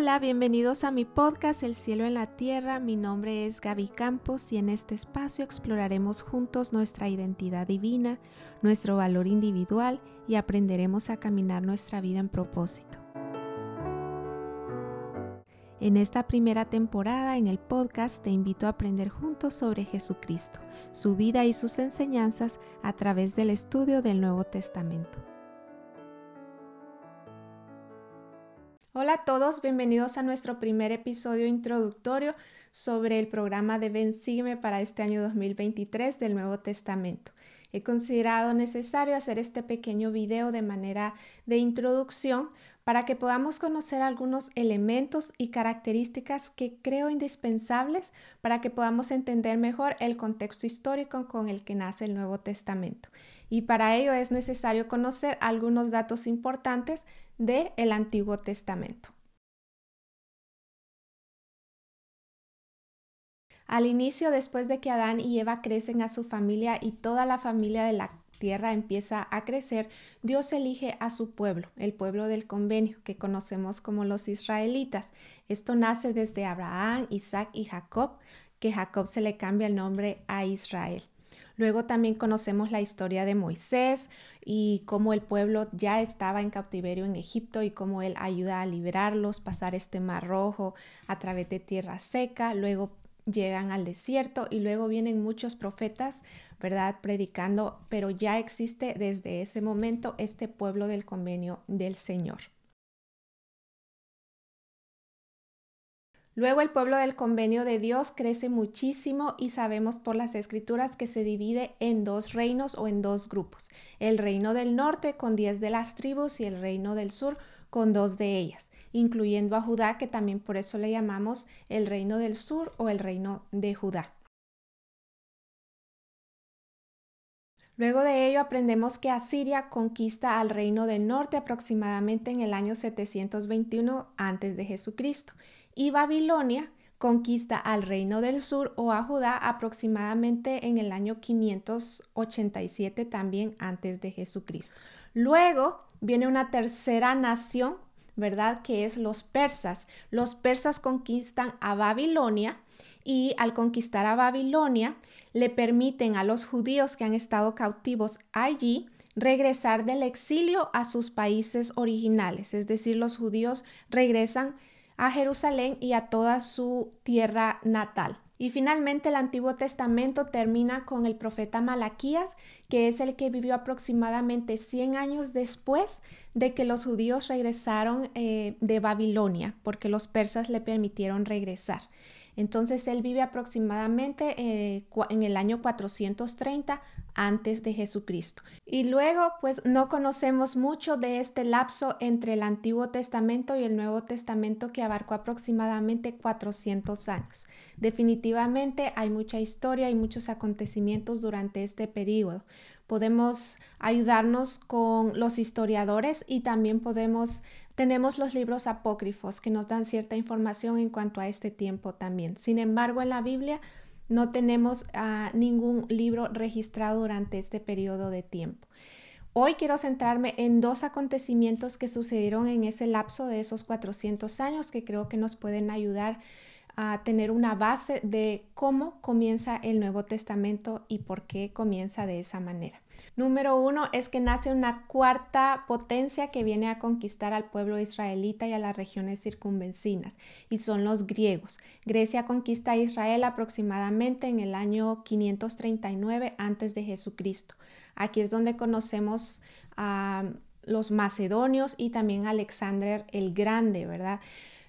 Hola, bienvenidos a mi podcast El cielo en la tierra. Mi nombre es Gaby Campos y en este espacio exploraremos juntos nuestra identidad divina, nuestro valor individual y aprenderemos a caminar nuestra vida en propósito. En esta primera temporada en el podcast te invito a aprender juntos sobre Jesucristo, su vida y sus enseñanzas a través del estudio del Nuevo Testamento. Hola a todos, bienvenidos a nuestro primer episodio introductorio sobre el programa de Ben Sígueme para este año 2023 del Nuevo Testamento. He considerado necesario hacer este pequeño video de manera de introducción para que podamos conocer algunos elementos y características que creo indispensables para que podamos entender mejor el contexto histórico con el que nace el Nuevo Testamento. Y para ello es necesario conocer algunos datos importantes del el Antiguo Testamento. Al inicio, después de que Adán y Eva crecen a su familia y toda la familia de la tierra empieza a crecer, Dios elige a su pueblo, el pueblo del convenio, que conocemos como los israelitas. Esto nace desde Abraham, Isaac y Jacob, que Jacob se le cambia el nombre a Israel. Luego también conocemos la historia de Moisés y cómo el pueblo ya estaba en cautiverio en Egipto y cómo él ayuda a liberarlos, pasar este mar rojo a través de tierra seca. Luego llegan al desierto y luego vienen muchos profetas, ¿verdad? Predicando, pero ya existe desde ese momento este pueblo del convenio del Señor. Luego el pueblo del convenio de Dios crece muchísimo y sabemos por las escrituras que se divide en dos reinos o en dos grupos. El reino del norte con diez de las tribus y el reino del sur con dos de ellas, incluyendo a Judá, que también por eso le llamamos el reino del sur o el reino de Judá. Luego de ello aprendemos que Asiria conquista al reino del norte aproximadamente en el año 721 a.C y Babilonia conquista al reino del sur o a Judá aproximadamente en el año 587 también antes de Jesucristo. Luego viene una tercera nación, ¿verdad? Que es los persas. Los persas conquistan a Babilonia y al conquistar a Babilonia le permiten a los judíos que han estado cautivos allí regresar del exilio a sus países originales, es decir, los judíos regresan a Jerusalén y a toda su tierra natal. Y finalmente el Antiguo Testamento termina con el profeta Malaquías, que es el que vivió aproximadamente 100 años después de que los judíos regresaron eh, de Babilonia, porque los persas le permitieron regresar. Entonces él vive aproximadamente eh, en el año 430 antes de Jesucristo. Y luego, pues no conocemos mucho de este lapso entre el Antiguo Testamento y el Nuevo Testamento que abarcó aproximadamente 400 años. Definitivamente hay mucha historia y muchos acontecimientos durante este periodo podemos ayudarnos con los historiadores y también podemos, tenemos los libros apócrifos que nos dan cierta información en cuanto a este tiempo también. Sin embargo, en la Biblia no tenemos ah, ningún libro registrado durante este periodo de tiempo. Hoy quiero centrarme en dos acontecimientos que sucedieron en ese lapso de esos 400 años que creo que nos pueden ayudar a tener una base de cómo comienza el Nuevo Testamento y por qué comienza de esa manera. Número uno es que nace una cuarta potencia que viene a conquistar al pueblo israelita y a las regiones circunvencinas, y son los griegos. Grecia conquista a Israel aproximadamente en el año 539 antes de Jesucristo. Aquí es donde conocemos a los macedonios y también a Alexander el Grande, ¿verdad?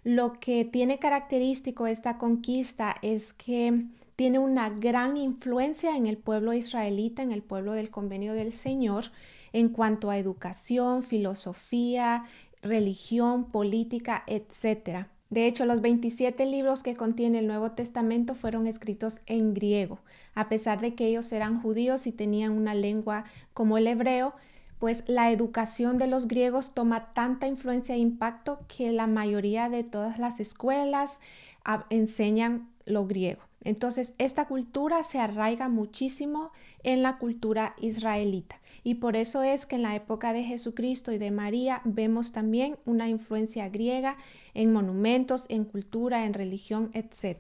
Lo que tiene característico esta conquista es que tiene una gran influencia en el pueblo israelita, en el pueblo del convenio del Señor, en cuanto a educación, filosofía, religión, política, etc. De hecho, los 27 libros que contiene el Nuevo Testamento fueron escritos en griego. A pesar de que ellos eran judíos y tenían una lengua como el hebreo, pues la educación de los griegos toma tanta influencia e impacto que la mayoría de todas las escuelas ah, enseñan lo griego. Entonces, esta cultura se arraiga muchísimo en la cultura israelita y por eso es que en la época de Jesucristo y de María vemos también una influencia griega en monumentos, en cultura, en religión, etc.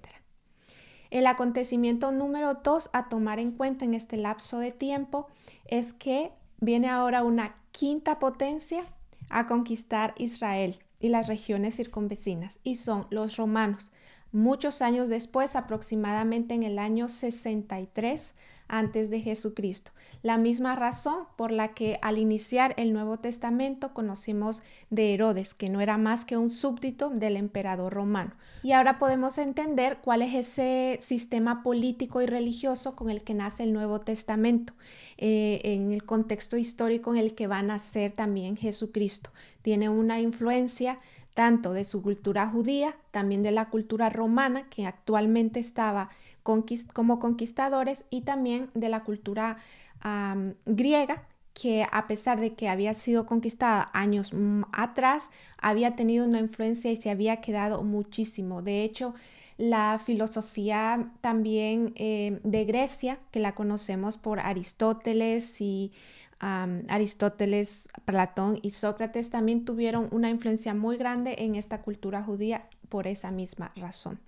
El acontecimiento número dos a tomar en cuenta en este lapso de tiempo es que viene ahora una quinta potencia a conquistar Israel y las regiones circunvecinas, y son los romanos. Muchos años después, aproximadamente en el año 63 antes de Jesucristo. La misma razón por la que al iniciar el Nuevo Testamento conocimos de Herodes, que no era más que un súbdito del emperador romano. Y ahora podemos entender cuál es ese sistema político y religioso con el que nace el Nuevo Testamento, eh, en el contexto histórico en el que va a nacer también Jesucristo. Tiene una influencia tanto de su cultura judía, también de la cultura romana, que actualmente estaba como conquistadores y también de la cultura griega que a pesar de que había sido conquistada años atrás, había tenido una influencia y se había quedado muchísimo. De hecho, la filosofía también eh, de Grecia, que la conocemos por Aristóteles y Aristóteles, Platón y Sócrates, también tuvieron una influencia muy grande en esta cultura judía por esa misma razón.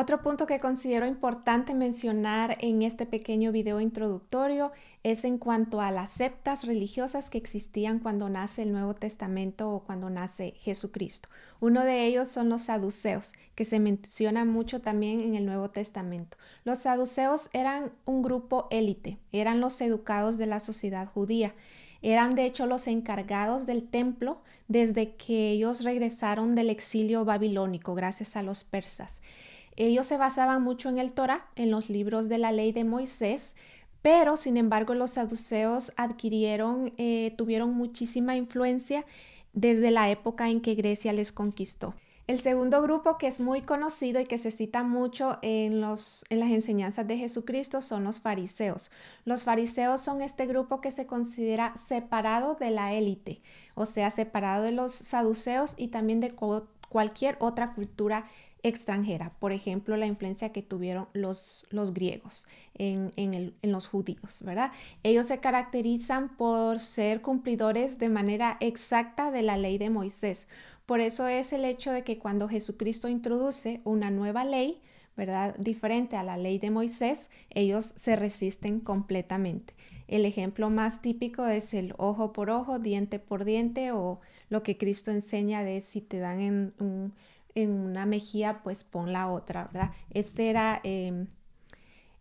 Otro punto que considero importante mencionar en este pequeño video introductorio es en cuanto a las septas religiosas que existían cuando nace el Nuevo Testamento o cuando nace Jesucristo. Uno de ellos son los saduceos, que se menciona mucho también en el Nuevo Testamento. Los saduceos eran un grupo élite, eran los educados de la sociedad judía. Eran de hecho los encargados del templo desde que ellos regresaron del exilio babilónico gracias a los persas. Ellos se basaban mucho en el Torah, en los libros de la ley de Moisés, pero sin embargo los saduceos adquirieron, eh, tuvieron muchísima influencia desde la época en que Grecia les conquistó. El segundo grupo que es muy conocido y que se cita mucho en, los, en las enseñanzas de Jesucristo son los fariseos. Los fariseos son este grupo que se considera separado de la élite, o sea, separado de los saduceos y también de cualquier otra cultura extranjera, por ejemplo, la influencia que tuvieron los, los griegos en, en, en, los judíos, ¿verdad? Ellos se caracterizan por ser cumplidores de manera exacta de la ley de Moisés. Por eso es el hecho de que cuando Jesucristo introduce una nueva ley, ¿verdad? Diferente a la ley de Moisés, ellos se resisten completamente. El ejemplo más típico es el ojo por ojo, diente por diente o lo que Cristo enseña de si te dan en un en una mejía pues pon la otra, ¿verdad? Este era em,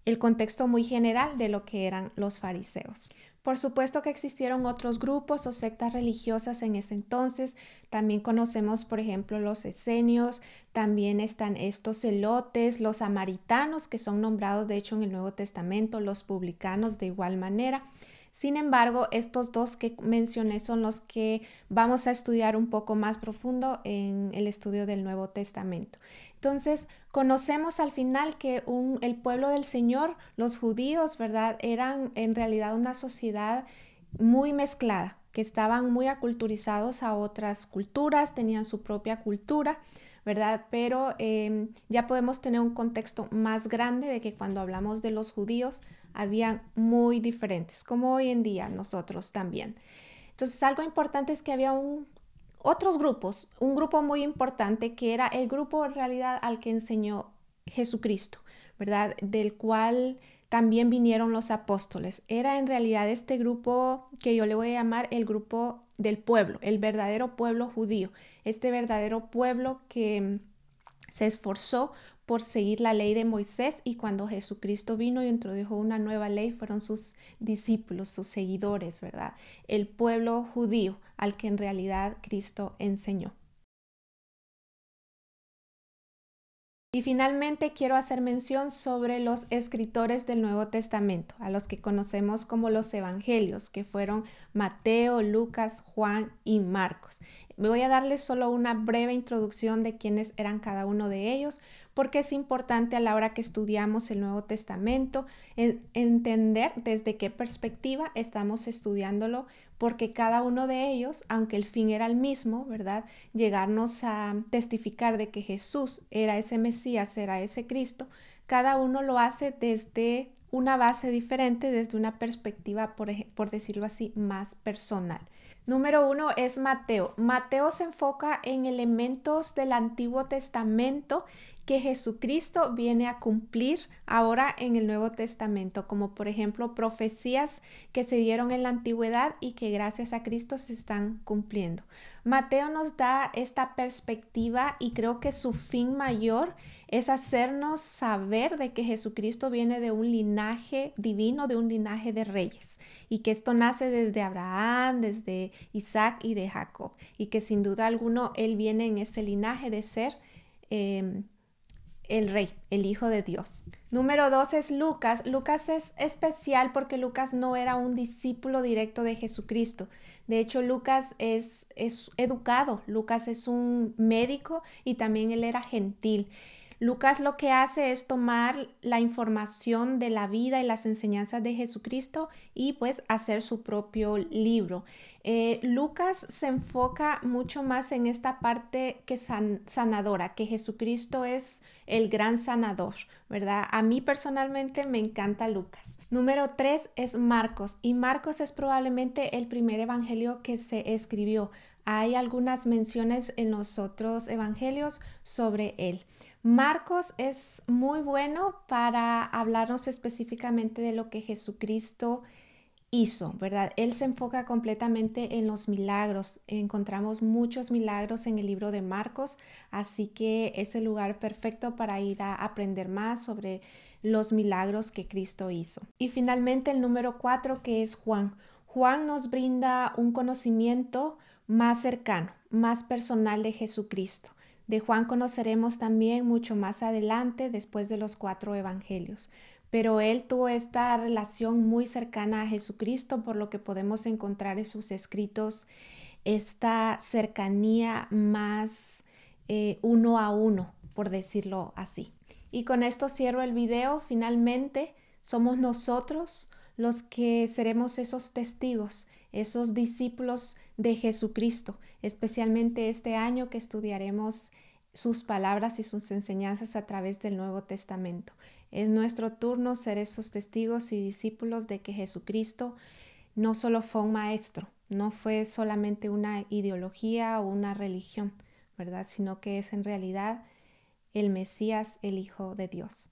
el contexto muy general de lo que eran los fariseos. Por supuesto que existieron otros grupos o sectas religiosas en ese entonces. También conocemos, por ejemplo, los esenios, también están estos elotes, los samaritanos, que son nombrados de hecho en el Nuevo Testamento, los publicanos de igual manera. Sin embargo, estos dos que mencioné son los que vamos a estudiar un poco más profundo en el estudio del Nuevo Testamento. Entonces, conocemos al final que el pueblo del Señor, los judíos, ¿verdad? Eran en realidad una sociedad muy mezclada, que estaban muy aculturizados a otras culturas, tenían su propia cultura, ¿verdad? Pero em, ya podemos tener un contexto más grande de que cuando hablamos de los judíos, habían muy diferentes, como hoy en día nosotros también. Entonces, algo importante es que había un, otros grupos, un grupo muy importante que era el grupo en realidad al que enseñó Jesucristo, ¿verdad? Del cual también vinieron los apóstoles. Era en realidad este grupo que yo le voy a llamar el grupo del pueblo, el verdadero pueblo judío, este verdadero pueblo que se esforzó por seguir la ley de Moisés y cuando Jesucristo vino y introdujo una nueva ley fueron sus discípulos, sus seguidores, ¿verdad? El pueblo judío al que en realidad Cristo enseñó. Y finalmente quiero hacer mención sobre los escritores del Nuevo Testamento, a los que conocemos como los evangelios, que fueron Mateo, Lucas, Juan y Marcos. Me voy a darles solo una breve introducción de quiénes eran cada uno de ellos, porque es importante a la hora que estudiamos el Nuevo Testamento entender desde qué perspectiva estamos estudiándolo, porque cada uno de ellos, aunque el fin era el mismo, ¿verdad? Llegarnos a testificar de que Jesús era ese Mesías, era ese Cristo, cada uno lo hace desde una base diferente desde una perspectiva, por, por, decirlo así, más personal. Número uno es Mateo. Mateo se enfoca en elementos del Antiguo Testamento que Jesucristo viene a cumplir ahora en el Nuevo Testamento, como por ejemplo profecías que se dieron en la antigüedad y que gracias a Cristo se están cumpliendo. Mateo nos da esta perspectiva y creo que su fin mayor es hacernos saber de que Jesucristo viene de un linaje divino, de un linaje de reyes y que esto nace desde Abraham, desde Isaac y de Jacob y que sin duda alguno él viene en ese linaje de ser eh, el rey, el hijo de Dios. Número dos es Lucas. Lucas es especial porque Lucas no era un discípulo directo de Jesucristo. De hecho, Lucas es, es educado, Lucas es un médico y también él era gentil. Lucas lo que hace es tomar la información de la vida y las enseñanzas de Jesucristo y pues hacer su propio libro. Eh, Lucas se enfoca mucho más en esta parte que sanadora, que Jesucristo es el gran sanador, ¿verdad? A mí personalmente me encanta Lucas. Número 3 es Marcos y Marcos es probablemente el primer evangelio que se escribió. Hay algunas menciones en los otros evangelios sobre él. Marcos es muy bueno para hablarnos específicamente de lo que Jesucristo hizo, ¿verdad? Él se enfoca completamente en los milagros. Encontramos muchos milagros en el libro de Marcos, así que es el lugar perfecto para ir a aprender más sobre los milagros que Cristo hizo. Y finalmente el número cuatro que es Juan. Juan nos brinda un conocimiento más cercano, más personal de Jesucristo. De Juan conoceremos también mucho más adelante después de los cuatro evangelios. Pero él tuvo esta relación muy cercana a Jesucristo, por lo que podemos encontrar en sus escritos esta cercanía más eh, uno a uno, por decirlo así. Y con esto cierro el video. Finalmente, somos nosotros los que seremos esos testigos esos discípulos de Jesucristo, especialmente este año que estudiaremos sus palabras y sus enseñanzas a través del Nuevo Testamento. Es nuestro turno ser esos testigos y discípulos de que Jesucristo no solo fue un maestro, no fue solamente una ideología o una religión, ¿verdad? Sino que es en realidad el Mesías, el Hijo de Dios.